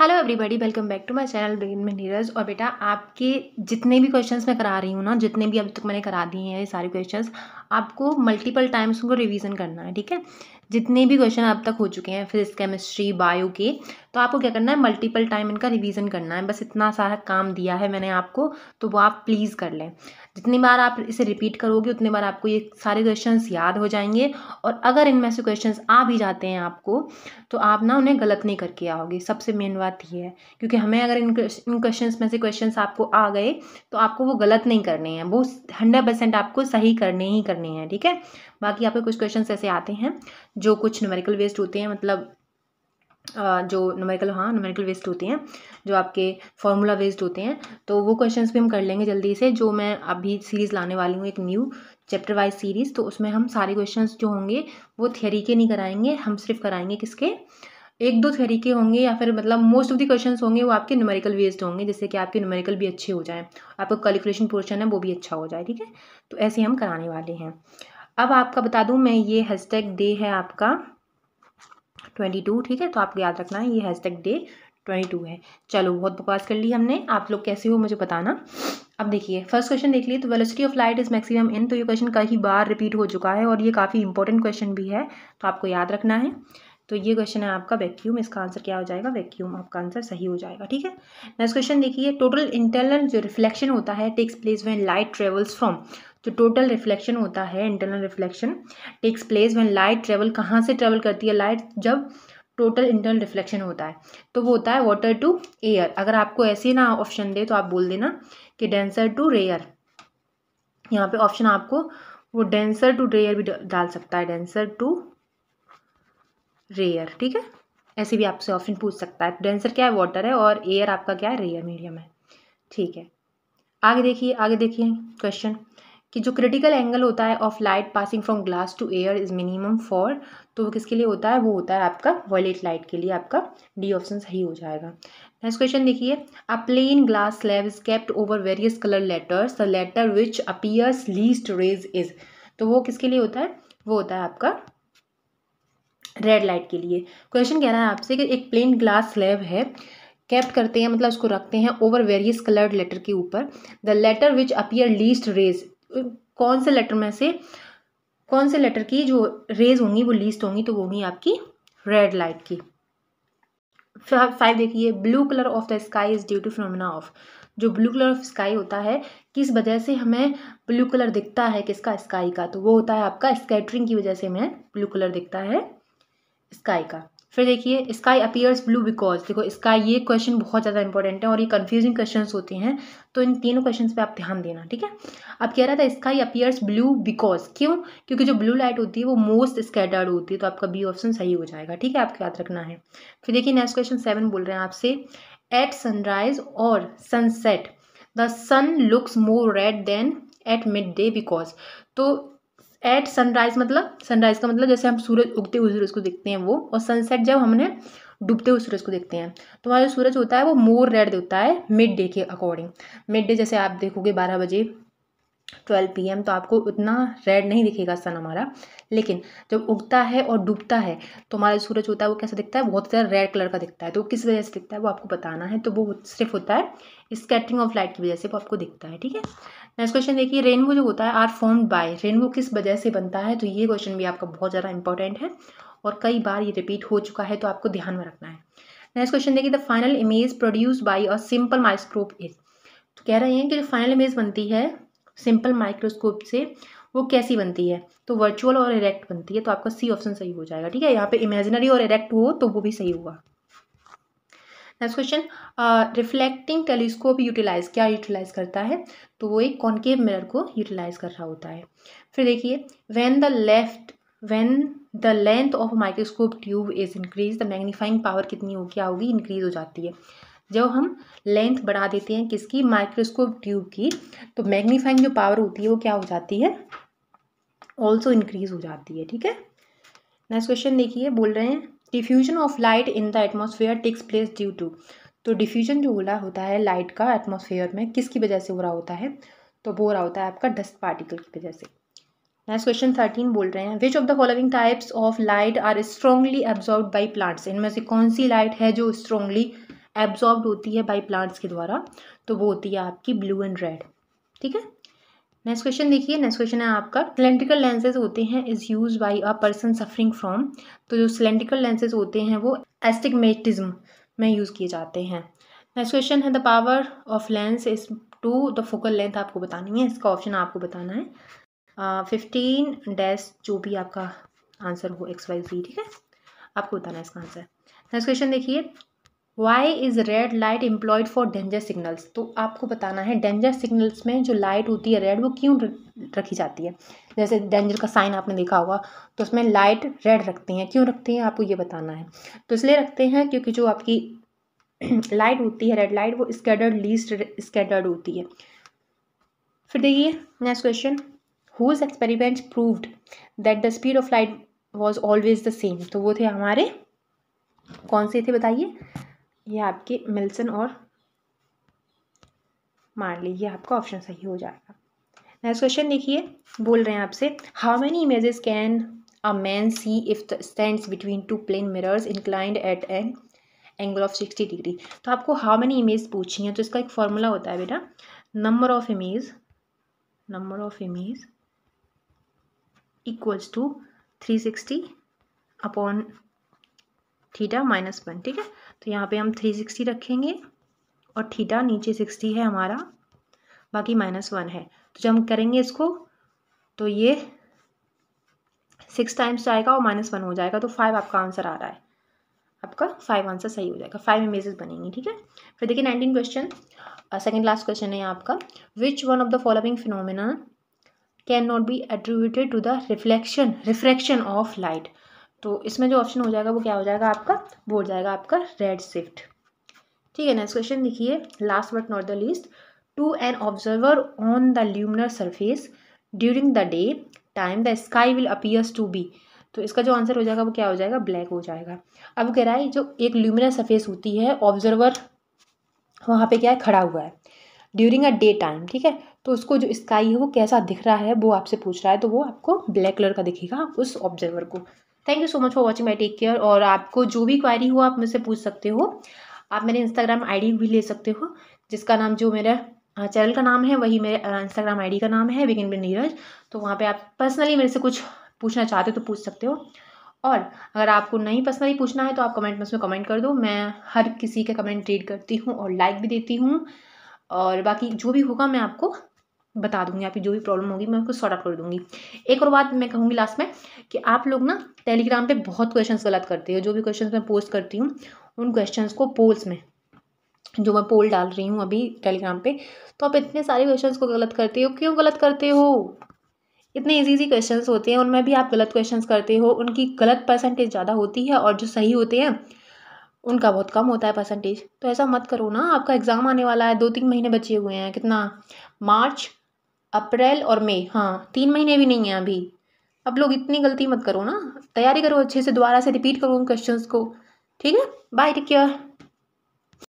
hello everybody welcome back to my channel brain में नीरज और बेटा आपके जितने भी क्वेश्चंस मैं करा रही हूँ ना जितने भी अब तक मैंने करा दिए हैं ये सारे क्वेश्चंस आपको मल्टीपल टाइम्स उनको रिवीजन करना है ठीक है जितने भी क्वेश्चन अब तक हो चुके हैं फिजिक्स केमिस्ट्री बायो के तो आपको क्या करना है मल्टीपल टाइम इनका रिवीजन करना है बस इतना सारा काम दिया है मैंने आपको तो वो आप प्लीज़ कर लें जितनी बार आप इसे रिपीट करोगे उतनी बार आपको ये सारे क्वेश्चन याद हो जाएंगे और अगर इनमें से क्वेश्चन आ भी जाते हैं आपको तो आप ना उन्हें गलत नहीं करके आओगे सबसे मेन बात ये है क्योंकि हमें अगर इन इन क्वेश्चन में से क्वेश्चन आपको आ गए तो आपको वो गलत नहीं करने हैं वो हंड्रेड परसेंट आपको सही करने ही करने हैं ठीक है बाकी आपके कुछ क्वेश्चन ऐसे आते हैं जो कुछ न्यूमेरिकल वेस्ट होते हैं मतलब जो नुमेरिकल हाँ नुमेरिकल वेस्ट होते हैं जो आपके फार्मूला वेस्ट होते हैं तो वो क्वेश्चंस भी हम कर लेंगे जल्दी से जो मैं अभी सीरीज़ लाने वाली हूँ एक न्यू चैप्टर वाइज सीरीज़ तो उसमें हम सारे क्वेश्चंस जो होंगे वो थेरी के नहीं कराएंगे हम सिर्फ कराएंगे किसके एक दो थ्योरी के होंगे या फिर मतलब मोस्ट ऑफ द क्वेश्चन होंगे वो आपके न्यूमेरिकल वेस्ड होंगे जिससे कि आपके न्यूमेरिकल भी अच्छे हो जाएँ आपका कैलकुलेशन पोर्शन है वो भी अच्छा हो जाए ठीक है तो ऐसे हम कराने वाले हैं अब आपका बता दूं मैं ये हैशटैग डे है आपका ट्वेंटी टू ठीक है तो आपको याद रखना है ये हैशटैग डे ट्वेंटी टू है चलो बहुत बकवास कर ली हमने आप लोग कैसे हो मुझे बताना अब देखिए फर्स्ट क्वेश्चन देख लिए तो velocity of light is maximum in तो ये क्वेश्चन कई बार रिपीट हो चुका है और ये काफ़ी इंपॉर्टेंट क्वेश्चन भी है तो आपको याद रखना है तो ये क्वेश्चन है आपका वैक्यूम इसका आंसर क्या हो जाएगा वैक्यूम आपका आंसर सही हो जाएगा ठीक है नेक्स्ट क्वेश्चन देखिए टोटल इंटरनल जो रिफ्लेक्शन होता है takes place when light travels from जो टोटल रिफ्लेक्शन होता है internal reflection takes place when light travel कहाँ से ट्रेवल करती है लाइट जब टोटल इंटरनल रिफ्लेक्शन होता है तो वो होता है वाटर टू एयर अगर आपको ऐसे ना ऑप्शन दे तो आप बोल देना कि डेंसर टू रेयर यहाँ पे ऑप्शन आपको वो डेंसर टू रेयर भी डाल सकता है डेंसर टू रेयर ठीक है ऐसे भी आपसे ऑप्शन पूछ सकता है तो क्या है वाटर है और एयर आपका क्या है रेयर मीडियम है ठीक है आगे देखिए आगे देखिए क्वेश्चन कि जो क्रिटिकल एंगल होता है of light passing from glass to air is minimum for तो वो किसके लिए होता है वो होता है आपका वॉयलेट लाइट के लिए आपका डी ऑप्शन सही हो जाएगा नेक्स्ट क्वेश्चन देखिए a plane glass slab is kept over various colour letters the letter which appears least raised is तो वो किसके लिए होता है वो होता है आपका रेड लाइट के लिए क्वेश्चन कह रहा है आपसे कि एक प्लेन ग्लास स्लैब है कैप करते हैं मतलब उसको रखते हैं ओवर वेरियस कलर्ड लेटर के ऊपर the letter which appear least raised कौन से लेटर में से कौन से लेटर की जो रेज होंगी वो लीस्ट होंगी तो वो होंगी आपकी रेड लाइट की फाइव देखिए blue colour of the sky is due to phenomena of जो ब्लू कलर ऑफ स्काई होता है किस वजह से हमें ब्लू कलर दिखता है किसका स्काई का तो वो होता है आपका स्कैटरिंग की वजह से हमें ब्लू कलर दिखता है स्काई का फिर देखिए स्काई अपीयर्स ब्लू बिकॉज देखो स्काई ये क्वेश्चन बहुत ज़्यादा इंपॉर्टेंट है और ये कन्फ्यूजिंग क्वेश्चन होते हैं तो इन तीनों क्वेश्चन पे आप ध्यान देना ठीक है अब कह रहा था स्काई अपीयर्स ब्लू बिकॉज क्यों क्योंकि जो ब्लू लाइट होती है वो मोस्ट स्कैटर्ड होती है तो आपका बी ऑप्शन सही हो जाएगा ठीक है आपको याद रखना है फिर देखिए नेक्स्ट क्वेश्चन सेवन बोल रहे हैं आपसे एट सनराइज और sunset the sun looks more red than at midday because तो एट सनराइज मतलब सनराइज का मतलब जैसे हम सूरज उगते हुए सूरज को देखते हैं वो और सनसेट जब हमने डूबते हुए सूरज को देखते हैं तो हमारा जो सूरज होता है वो मोर रेड होता है मिड डे के अकॉर्डिंग मिड डे जैसे आप देखोगे बारह बजे ट्वेल्व पी एम तो आपको उतना रेड नहीं दिखेगा सन हमारा लेकिन जब उगता है और डूबता है तो हमारा सूरज होता है वो कैसा दिखता है बहुत ज़्यादा रेड कलर का दिखता है तो किस वजह से दिखता है वो आपको बताना है तो वो सिर्फ होता है स्केटिंग ऑफ लाइट की वजह से वो आपको दिखता है ठीक है नेक्स्ट क्वेश्चन देखिए रेनबो जो होता है आर फॉर्म बाय रेनबो किस वजह से बनता है तो ये क्वेश्चन भी आपका बहुत ज़्यादा इंपॉर्टेंट है और कई बार ये रिपीट हो चुका है तो आपको ध्यान में रखना है नेक्स्ट क्वेश्चन देखिए the final image produce by a simple microscope is तो कह रहे हैं कि जो फाइनल इमेज बनती है सिंपल माइक्रोस्कोप से वो कैसी बनती है तो वर्चुअल और इरेक्ट बनती है तो आपका सी ऑप्शन सही हो जाएगा ठीक है यहाँ पे इमेजिनरी और इरेक्ट हो तो वो भी सही होगा next question reflecting telescope utilise क्या यूटिलाइज करता है तो वो एक कॉन्केव मिरर को यूटिलाइज कर रहा होता है फिर देखिए when the left when the length of microscope tube is increase the magnifying power कितनी हो क्या होगी इंक्रीज हो जाती है जब हम लेंथ बढ़ा देते हैं किसकी माइक्रोस्कोप ट्यूब की तो मैग्नीफाइंग जो पावर होती है वो क्या हो जाती है ऑल्सो इंक्रीज हो जाती है ठीक है नेक्स्ट क्वेश्चन देखिए बोल रहे हैं diffusion of light in the atmosphere takes place due to तो डिफ्यूजन जो हो रहा होता है लाइट का एटमोसफेयर में किसकी वजह से हो रहा होता है तो वो हो रहा होता है आपका डस्ट पार्टिकल की वजह से नेक्स्ट क्वेश्चन थर्टीन बोल रहे हैं which of the following types of light are strongly absorb by plants इनमें से कौन सी लाइट है जो स्ट्रांगली एब्जॉर्ब होती है बाई प्लांट्स के द्वारा तो वो होती है आपकी ब्लू एंड रेड ठीक है नेक्स्ट क्वेश्चन देखिए नेक्स्ट क्वेश्चन है आपका सिलेंड्रिकल लेंसेज होते हैं is use by a person suffering from तो जो सिलेंड्रिकल लेंसेज होते हैं वो एस्टिगमेटिज्म में यूज़ किए जाते हैं नेक्स्ट क्वेश्चन है the power of lens is to the focal length आपको बतानी है इसका ऑप्शन आपको बताना है फिफ्टीन डैश जो भी आपका आंसर हो एक्स वाई जी ठीक है आपको बताना है इसका आंसर नेक्स्ट क्वेश्चन देखिए why is red light employed for danger signals तो आपको बताना है डेंजर सिग्नल्स में जो लाइट होती है रेड वो क्यों रखी जाती है जैसे डेंजर का साइन आपने देखा होगा तो उसमें लाइट रेड रखते हैं क्यों रखते हैं आपको ये बताना है तो इसलिए रखते हैं क्योंकि जो आपकी लाइट होती है रेड लाइट वो स्कैडर्ड लीस्ट स्कैडर्ड होती है फिर देखिए next question whose experiment proved that the speed of light was always the same तो वो थे हमारे कौन से थे बताइए ये आपकी मिल्सन और मार्ली ये आपका ऑप्शन सही हो जाएगा नेक्स्ट क्वेश्चन देखिए बोल रहे हैं आपसे how many images can a man see if the stand between two plane mirrors inclined at an angle of sixty degree तो आपको हाउ मेनी इमेज पूछी है तो इसका एक फॉर्मूला होता है बेटा number of image number of image equals to three sixty upon theta minus one ठीक है तो यहाँ पे हम थ्री सिक्सटी रखेंगे और थीटा नीचे सिक्सटी है हमारा बाकी माइनस वन है तो जब हम करेंगे इसको तो ये सिक्स टाइम्स जाएगा तो और माइनस वन हो जाएगा तो फाइव आपका आंसर आ रहा है आपका फाइव आंसर सही हो जाएगा फाइव इमेजेस बनेंगी ठीक है फिर देखिए nineteen question second last question है आपका which one of the following phenomena can not be attributed to the reflection refraction of light तो इसमें जो ऑप्शन हो जाएगा वो क्या हो जाएगा आपका वो हो जाएगा आपका रेड शिफ्ट ठीक है नेक्स्ट क्वेश्चन देखिए last but not the least to an observer on the lunar surface during the day time the sky will appears to be तो इसका जो आंसर हो जाएगा वो क्या हो जाएगा ब्लैक हो जाएगा अब कह रहा है जो एक ल्यूमिनर सरफेस होती है ऑब्जर्वर वहाँ पे क्या है खड़ा हुआ है ड्यूरिंग अ डे टाइम ठीक है तो उसको जो स्काई है वो कैसा दिख रहा है वो आपसे पूछ रहा है तो वो आपको ब्लैक कलर का दिखेगा उस ऑब्जर्वर को thank you so much for watching my take care और आपको जो भी क्वारी हो आप मुझसे पूछ सकते हो आप मेरे इंस्टाग्राम आईडी भी ले सकते हो जिसका नाम जो मेरा चैनल का नाम है वही मेरे इंस्टाग्राम आईडी का नाम है विगिन बिन नीरज तो वहाँ पे आप पर्सनली मेरे से कुछ पूछना चाहते हो तो पूछ सकते हो और अगर आपको नहीं पर्सनली पूछना है तो आप कमेंट बॉक्स में कमेंट कर दो मैं हर किसी का कमेंट रीड करती हूँ और लाइक भी देती हूँ और बाकी जो भी होगा मैं आपको बता दूंगी आपकी जो भी प्रॉब्लम होगी मैं उसको सॉर्ट आउट कर दूंगी एक और बात मैं कहूँगी लास्ट में कि आप लोग ना टेलीग्राम पे बहुत क्वेश्चंस गलत करते हो जो भी क्वेश्चंस मैं पोस्ट करती हूँ उन क्वेश्चंस को पोल्स में जो मैं पोल डाल रही हूँ अभी टेलीग्राम पे तो आप इतने सारे क्वेश्चन को गलत करते हो क्यों गलत करते हो इतने ईजी ईजी क्वेश्चन होते हैं उनमें भी आप गलत क्वेश्चन करते हो उनकी गलत परसेंटेज ज़्यादा होती है और जो सही होते हैं उनका बहुत कम होता है परसेंटेज तो ऐसा मत करो ना आपका एग्ज़ाम आने वाला है दो तीन महीने बचे हुए हैं कितना मार्च अप्रैल और मई हाँ तीन महीने भी नहीं हैं अभी अब लोग इतनी गलती मत करो ना तैयारी करो अच्छे से दोबारा से रिपीट करो उन क्वेश्चंस को ठीक है बाय टेक केयर